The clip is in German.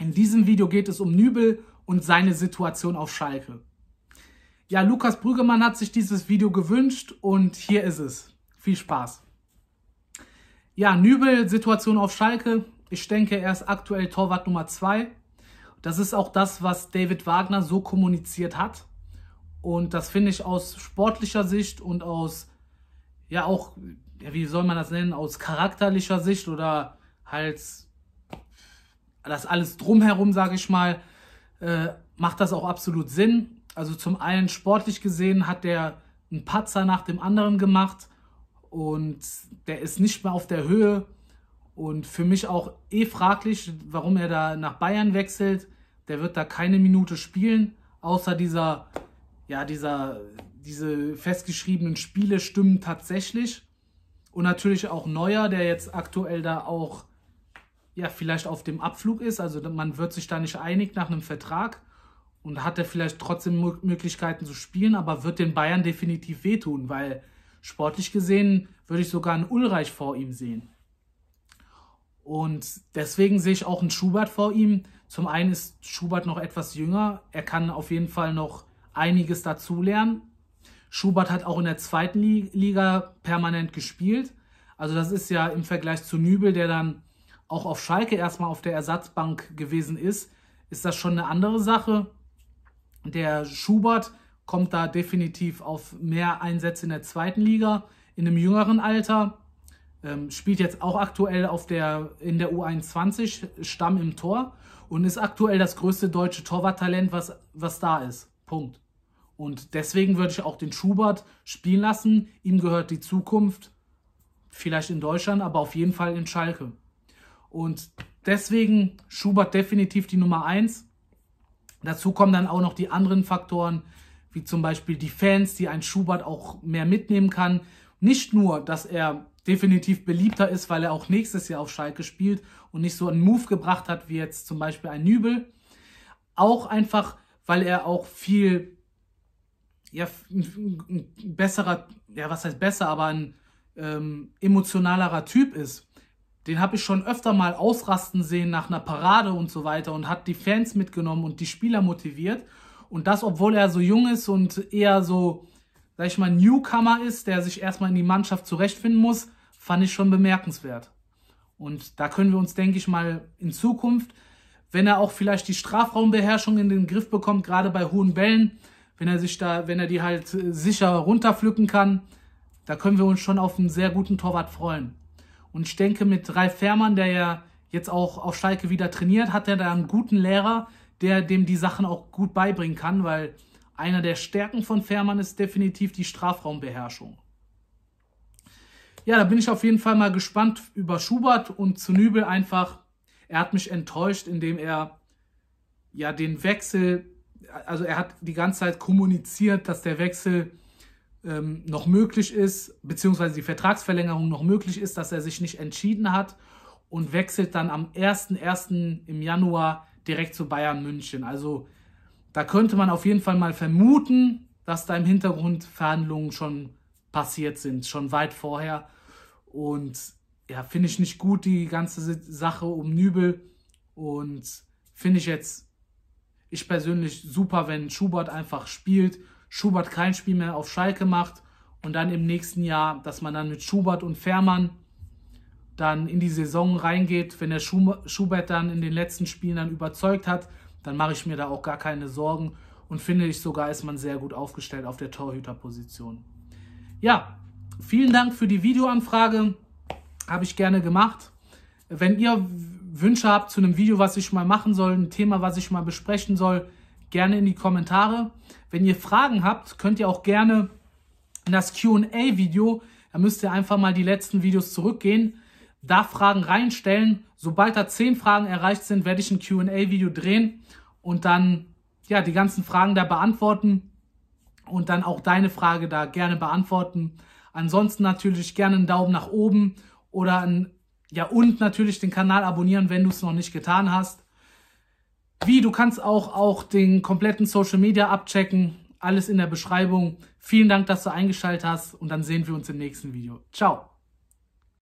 In diesem Video geht es um Nübel und seine Situation auf Schalke. Ja, Lukas Brüggemann hat sich dieses Video gewünscht und hier ist es. Viel Spaß. Ja, Nübel, Situation auf Schalke. Ich denke, er ist aktuell Torwart Nummer 2. Das ist auch das, was David Wagner so kommuniziert hat. Und das finde ich aus sportlicher Sicht und aus, ja auch, wie soll man das nennen, aus charakterlicher Sicht oder halt das alles drumherum, sage ich mal, äh, macht das auch absolut Sinn. Also zum einen sportlich gesehen hat der einen Patzer nach dem anderen gemacht und der ist nicht mehr auf der Höhe. Und für mich auch eh fraglich, warum er da nach Bayern wechselt. Der wird da keine Minute spielen, außer dieser, ja, dieser, diese festgeschriebenen Spiele stimmen tatsächlich. Und natürlich auch Neuer, der jetzt aktuell da auch ja vielleicht auf dem Abflug ist, also man wird sich da nicht einig nach einem Vertrag und hat er vielleicht trotzdem Möglichkeiten zu spielen, aber wird den Bayern definitiv wehtun, weil sportlich gesehen würde ich sogar einen Ulreich vor ihm sehen. Und deswegen sehe ich auch einen Schubert vor ihm. Zum einen ist Schubert noch etwas jünger, er kann auf jeden Fall noch einiges dazulernen. Schubert hat auch in der zweiten Liga permanent gespielt. Also das ist ja im Vergleich zu Nübel, der dann auch auf Schalke erstmal auf der Ersatzbank gewesen ist, ist das schon eine andere Sache. Der Schubert kommt da definitiv auf mehr Einsätze in der zweiten Liga, in einem jüngeren Alter. Ähm, spielt jetzt auch aktuell auf der, in der U21 Stamm im Tor und ist aktuell das größte deutsche Torwarttalent, was, was da ist. Punkt. Und deswegen würde ich auch den Schubert spielen lassen. Ihm gehört die Zukunft, vielleicht in Deutschland, aber auf jeden Fall in Schalke. Und deswegen Schubert definitiv die Nummer 1. Dazu kommen dann auch noch die anderen Faktoren, wie zum Beispiel die Fans, die ein Schubert auch mehr mitnehmen kann. Nicht nur, dass er definitiv beliebter ist, weil er auch nächstes Jahr auf Schalke spielt und nicht so einen Move gebracht hat, wie jetzt zum Beispiel ein Nübel. Auch einfach, weil er auch viel, ja, besserer, ja, was heißt besser, aber ein ähm, emotionalerer Typ ist den habe ich schon öfter mal ausrasten sehen nach einer Parade und so weiter und hat die Fans mitgenommen und die Spieler motiviert. Und das, obwohl er so jung ist und eher so, sag ich mal, Newcomer ist, der sich erstmal in die Mannschaft zurechtfinden muss, fand ich schon bemerkenswert. Und da können wir uns, denke ich mal, in Zukunft, wenn er auch vielleicht die Strafraumbeherrschung in den Griff bekommt, gerade bei hohen Bällen, wenn er sich da, wenn er die halt äh, sicher runterpflücken kann, da können wir uns schon auf einen sehr guten Torwart freuen. Und ich denke, mit Ralf Fährmann, der ja jetzt auch auf Schalke wieder trainiert, hat er da einen guten Lehrer, der dem die Sachen auch gut beibringen kann, weil einer der Stärken von Fährmann ist definitiv die Strafraumbeherrschung. Ja, da bin ich auf jeden Fall mal gespannt über Schubert und zu Nübel einfach. Er hat mich enttäuscht, indem er ja den Wechsel, also er hat die ganze Zeit kommuniziert, dass der Wechsel ähm, noch möglich ist, beziehungsweise die Vertragsverlängerung noch möglich ist, dass er sich nicht entschieden hat und wechselt dann am 1.1. im Januar direkt zu Bayern München. Also da könnte man auf jeden Fall mal vermuten, dass da im Hintergrund Verhandlungen schon passiert sind, schon weit vorher. Und ja, finde ich nicht gut, die ganze Sache um Nübel. Und finde ich jetzt, ich persönlich super, wenn Schubert einfach spielt Schubert kein Spiel mehr auf Schalke macht und dann im nächsten Jahr, dass man dann mit Schubert und Fährmann dann in die Saison reingeht, wenn der Schubert dann in den letzten Spielen dann überzeugt hat, dann mache ich mir da auch gar keine Sorgen und finde ich sogar ist man sehr gut aufgestellt auf der Torhüterposition. Ja, vielen Dank für die Videoanfrage, habe ich gerne gemacht. Wenn ihr Wünsche habt zu einem Video, was ich mal machen soll, ein Thema, was ich mal besprechen soll, gerne in die Kommentare. Wenn ihr Fragen habt, könnt ihr auch gerne in das QA-Video, da müsst ihr einfach mal die letzten Videos zurückgehen, da Fragen reinstellen. Sobald da 10 Fragen erreicht sind, werde ich ein QA-Video drehen und dann ja, die ganzen Fragen da beantworten und dann auch deine Frage da gerne beantworten. Ansonsten natürlich gerne einen Daumen nach oben oder ein, ja, und natürlich den Kanal abonnieren, wenn du es noch nicht getan hast. Wie, du kannst auch, auch den kompletten Social Media abchecken. Alles in der Beschreibung. Vielen Dank, dass du eingeschaltet hast und dann sehen wir uns im nächsten Video. Ciao!